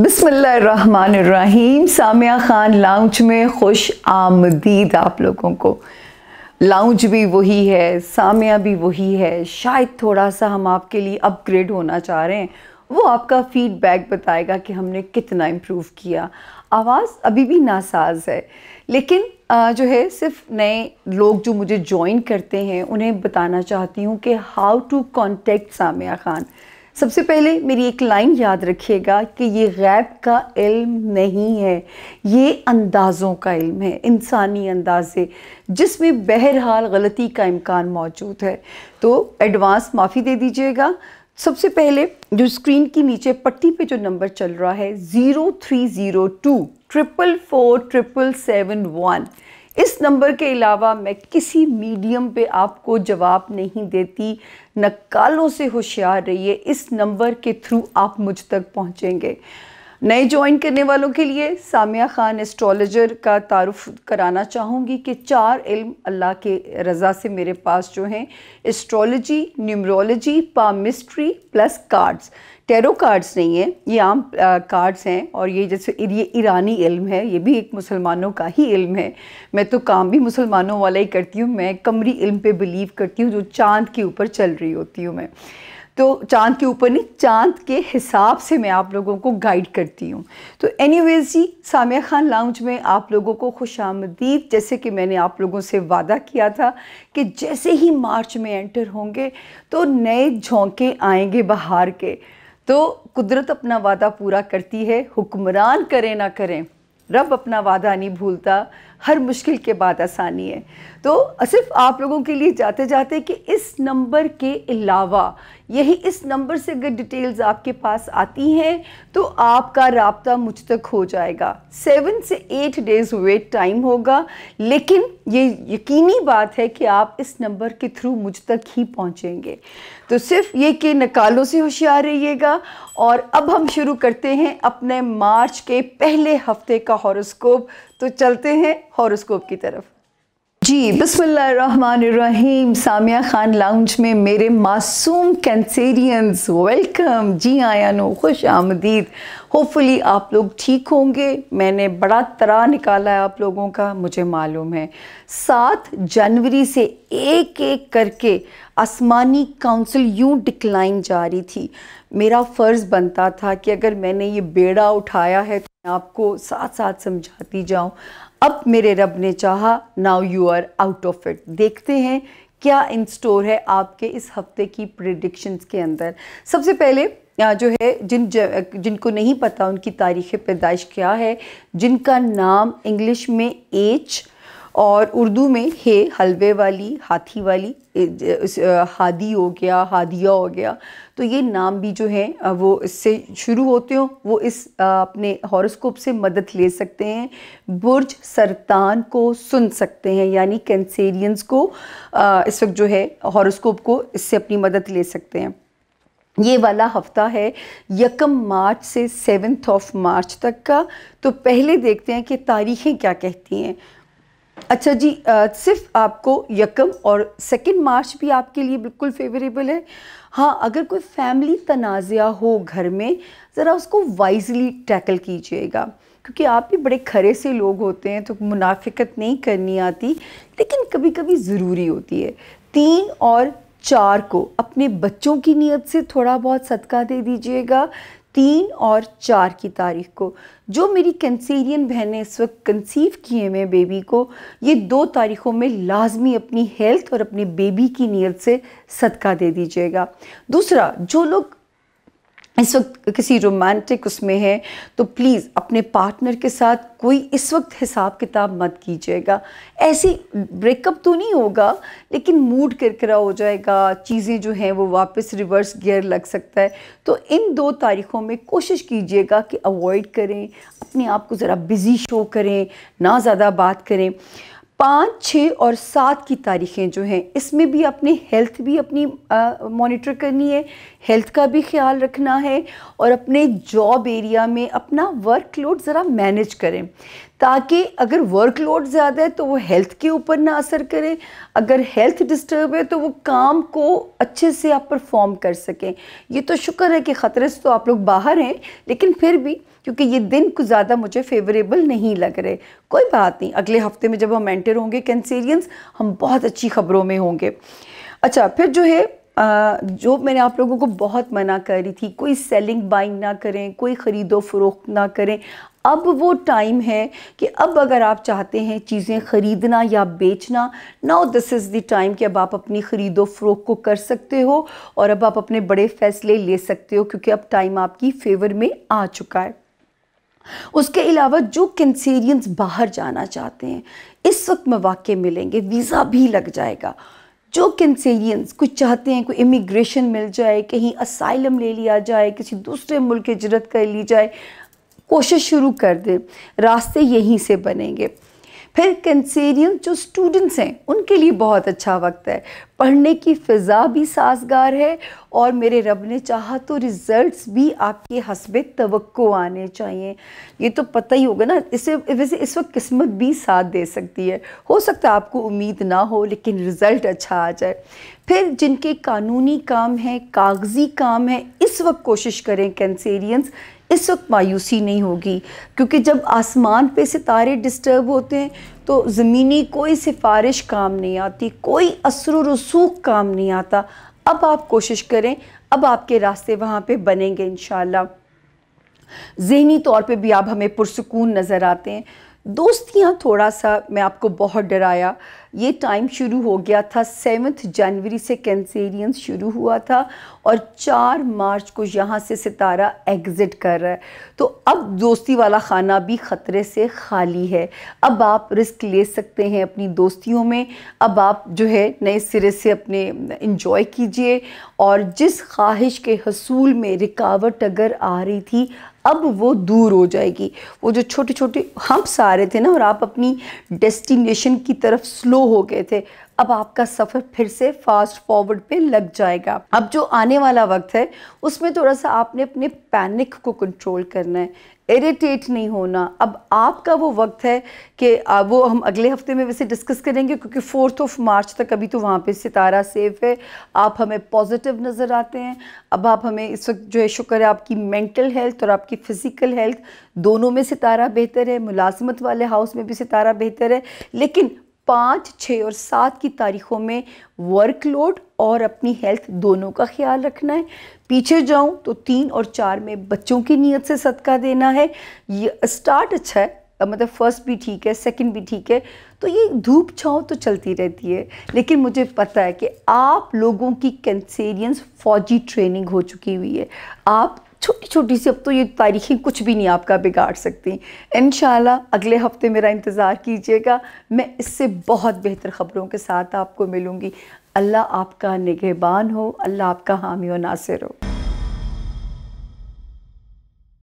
बिसमीम सामिया ख़ान लाउंज में खुश आमदीद आप लोगों को लाउंज भी वही है सामिया भी वही है शायद थोड़ा सा हम आपके लिए अपग्रेड होना चाह रहे हैं वो आपका फीडबैक बताएगा कि हमने कितना इम्प्रूव किया आवाज़ अभी भी नासाज है लेकिन जो है सिर्फ नए लोग जो मुझे ज्वाइन करते हैं उन्हें बताना चाहती हूँ कि how to contact Samia Khan सबसे पहले मेरी एक लाइन याद रखिएगा कि ये गैब का इल्म नहीं है ये अंदाज़ों का इल्म है इंसानी अंदाज़े जिसमें बहरहाल गलती का इम्कान मौजूद है तो एडवांस माफ़ी दे दीजिएगा सबसे पहले जो स्क्रीन की नीचे पट्टी पे जो नंबर चल रहा है zero three zero two triple four triple seven one इस नंबर के अलावा मैं किसी मीडियम पे आपको जवाब नहीं देती नकालों से होशियार रहिए इस नंबर के थ्रू आप मुझ तक पहुँचेंगे नए ज्वाइन करने वालों के लिए सामिया ख़ान एस्ट्रोलॉजर का तारफ़ कराना चाहूँगी कि चार इल्म अल्लाह के रज़ा से मेरे पास जो हैं astrology numerology palmistry plus cards tarot cards नहीं है ये आम कार्ड्स हैं और ये जैसे ये ईरानी इल्म है ये भी एक मुसलमानों का ही इल्म है मैं तो काम भी मुसलमानों वाला ही करती हूँ मैं कमरी इल्म पे बिलीव करती हूँ जो चांद के ऊपर चल रही होती हूँ मैं तो चांद के ऊपर नहीं चांद के हिसाब से मैं आप लोगों को गाइड करती हूँ तो एनी जी सामिया ख़ान लाउंज में आप लोगों को खुश जैसे कि मैंने आप लोगों से वादा किया था कि जैसे ही मार्च में एंटर होंगे तो नए झोंके आएंगे बाहर के तो कुदरत अपना वादा पूरा करती है हुक्मरान करें ना करें रब अपना वादा नहीं भूलता हर मुश्किल के बाद आसानी है तो सिर्फ आप लोगों के लिए जाते जाते कि इस नंबर के अलावा यही इस नंबर से अगर डिटेल्स आपके पास आती हैं तो आपका रबता मुझ तक हो जाएगा सेवन से एट डेज वेट टाइम होगा लेकिन ये यकीनी बात है कि आप इस नंबर के थ्रू मुझ तक ही पहुंचेंगे तो सिर्फ ये कि नकालों से होशियार रहिएगा और अब हम शुरू करते हैं अपने मार्च के पहले हफ्ते का हॉरोस्कोप तो चलते हैं हॉरोस्कोप की तरफ जी बिस्मिल्लाहिर्रहमानिर्रहीम सामिया ख़ान लाउंज में मेरे मासूम कैंसेरियंस वेलकम जी आया हाँ, नो खुश आमदीद होपफुली आप लोग ठीक होंगे मैंने बड़ा तरा निकाला है आप लोगों का मुझे मालूम है सात जनवरी से एक एक करके आसमानी काउंसिल यूं डिक्लाइन जा रही थी मेरा फ़र्ज़ बनता था कि अगर मैंने ये बेड़ा उठाया है तो मैं आपको साथ साथ समझाती जाऊं अब मेरे रब ने चाहा now you are out of it देखते हैं क्या इन स्टोर है आपके इस हफ्ते की प्रिडिक्शंस के अंदर सबसे पहले जो है जिन जिनको नहीं पता उनकी तारीख पैदाइश क्या है जिनका नाम इंग्लिश में एच और उर्दू में हे हलवे वाली हाथी वाली हादी हो गया हादिया हो गया तो ये नाम भी जो हैं वो इससे शुरू होते हो वो इस अपने हॉरोस्कोप से मदद ले सकते हैं बुर्ज सरतान को सुन सकते हैं यानी कैंसेरियंस को इस वक्त जो है हॉरोस्कोप को इससे अपनी मदद ले सकते हैं ये वाला हफ्ता है यकम मार्च से सेवन्थ ऑफ मार्च तक का तो पहले देखते हैं कि तारीखें क्या कहती हैं अच्छा जी आ, सिर्फ आपको यकम और सेकंड मार्च भी आपके लिए बिल्कुल फेवरेबल है हाँ अगर कोई फैमिली तनाज़ा हो घर में ज़रा उसको वाइजली टैकल कीजिएगा क्योंकि आप भी बड़े खरे से लोग होते हैं तो मुनाफिकत नहीं करनी आती लेकिन कभी कभी ज़रूरी होती है तीन और चार को अपने बच्चों की नीयत से थोड़ा बहुत सदका दे दीजिएगा तीन और चार की तारीख को जो मेरी कंसीरियन बहनें इस वक्त कंसीव किए हुए बेबी को ये दो तारीखों में लाजमी अपनी हेल्थ और अपने बेबी की नीयत से सदका दे दीजिएगा दूसरा जो लोग इस वक्त किसी रोमांटिक उसमें है तो प्लीज़ अपने पार्टनर के साथ कोई इस वक्त हिसाब किताब मत कीजिएगा ऐसी ब्रेकअप तो नहीं होगा लेकिन मूड किरकिरा हो जाएगा चीज़ें जो हैं वो वापस रिवर्स गियर लग सकता है तो इन दो तारीखों में कोशिश कीजिएगा कि अवॉइड करें अपने आप को ज़रा बिज़ी शो करें ना ज़्यादा बात करें पाँच छः और सात की तारीखें जो हैं इसमें भी अपने हेल्थ भी अपनी मॉनिटर करनी है हेल्थ का भी ख्याल रखना है और अपने जॉब एरिया में अपना वर्कलोड ज़रा मैनेज करें ताकि अगर वर्कलोड ज़्यादा है तो वो हेल्थ के ऊपर ना असर करे अगर हेल्थ डिस्टर्ब है तो वो काम को अच्छे से आप परफॉर्म कर सकें ये तो शुक्र है कि ख़तरे से तो आप लोग बाहर हैं लेकिन फिर भी क्योंकि ये दिन कुछ ज़्यादा मुझे फेवरेबल नहीं लग रहे कोई बात नहीं अगले हफ्ते में जब हम एंटर होंगे कैंसेरियंस हम बहुत अच्छी खबरों में होंगे अच्छा फिर जो है जो मैंने आप लोगों को बहुत मना करी थी कोई सेलिंग बाइंग ना करें कोई ख़रीदो फरोख्त ना करें अब वो टाइम है कि अब अगर आप चाहते हैं चीज़ें ख़रीदना या बेचना now this is the time कि अब आप अपनी ख़रीदो फ़रोख को कर सकते हो और अब आप अपने बड़े फ़ैसले ले सकते हो क्योंकि अब टाइम आपकी फ़ेवर में आ चुका है उसके अलावा जो कैंसीरियंस बाहर जाना चाहते हैं इस वक्त मौाक़े मिलेंगे वीज़ा भी लग जाएगा जो कैंसेरियंस कुछ चाहते हैं कोई इमिग्रेशन मिल जाए कहीं असाइलम ले लिया जाए किसी दूसरे मुल्क हजरत कर ली जाए कोशिश शुरू कर दें रास्ते यहीं से बनेंगे फिर कंसेरियन जो स्टूडेंट्स हैं उनके लिए बहुत अच्छा वक्त है पढ़ने की फ़िज़ा भी साजगार है और मेरे रब ने चाहा तो रिज़ल्ट्स भी आपके हसब तो आने चाहिए ये तो पता ही होगा ना इसे वैसे इस वक्त किस्मत भी साथ दे सकती है हो सकता है आपको उम्मीद ना हो लेकिन रिज़ल्ट अच्छा आ जाए फिर जिनके कानूनी काम हैं कागज़ी काम है इस वक्त कोशिश करें कैंसेरियंस इस वक्त मायूसी नहीं होगी क्योंकि जब आसमान पे सितारे डिस्टर्ब होते हैं तो ज़मीनी कोई सिफारिश काम नहीं आती कोई असर रसूख काम नहीं आता अब आप कोशिश करें अब आपके रास्ते वहाँ पे बनेंगे इन जहनी तौर पे भी आप हमें पुरसकून नज़र आते हैं दोस्तियाँ थोड़ा सा मैं आपको बहुत डराया ये टाइम शुरू हो गया था सेवन्थ जनवरी से कैंसेरियंस शुरू हुआ था और चार मार्च को यहाँ से सितारा एग्ज़िट कर रहा है तो अब दोस्ती वाला खाना भी ख़तरे से खाली है अब आप रिस्क ले सकते हैं अपनी दोस्तियों में अब आप जो है नए सिरे से अपने इन्जॉय कीजिए और जिस ख्वाहिश के हसूल में रिकावट अगर आ रही थी अब वो दूर हो जाएगी वो जो छोटे छोटे हम्प्स आ रहे थे ना और आप अपनी डेस्टिनेशन की तरफ स्लो हो गए थे अब आपका सफ़र फिर से फास्ट फॉरवर्ड पे लग जाएगा अब जो आने वाला वक्त है उसमें थोड़ा सा आपने अपने पैनिक को कंट्रोल करना है इरिटेट नहीं होना अब आपका वो वक्त है कि वो हम अगले हफ्ते में वैसे डिस्कस करेंगे क्योंकि फोर्थ ऑफ मार्च तक अभी तो वहाँ पे सितारा सेफ है आप हमें पॉजिटिव नज़र आते हैं अब आप हमें इस वक्त जो है शुक्र है आपकी मेंटल हेल्थ और आपकी फ़िज़िकल हेल्थ दोनों में सितारा बेहतर है मुलाजमत वाले हाउस में भी सितारा बेहतर है लेकिन पाँच छः और सात की तारीखों में वर्कलोड और अपनी हेल्थ दोनों का ख्याल रखना है पीछे जाऊं तो तीन और चार में बच्चों की नीयत से सदका देना है ये स्टार्ट अच्छा है मतलब फर्स्ट भी ठीक है सेकंड भी ठीक है तो ये धूप छाँव तो चलती रहती है लेकिन मुझे पता है कि आप लोगों की कैंसेरियंस फौजी ट्रेनिंग हो चुकी हुई है आप छोटी छोटी सी अब तो ये तारीखें कुछ भी नहीं आपका बिगाड़ सकती इन अगले हफ्ते मेरा इंतज़ार कीजिएगा मैं इससे बहुत बेहतर ख़बरों के साथ आपको मिलूँगी अल्लाह आपका निगहबान हो अल्लाह आपका हामी व नासिर हो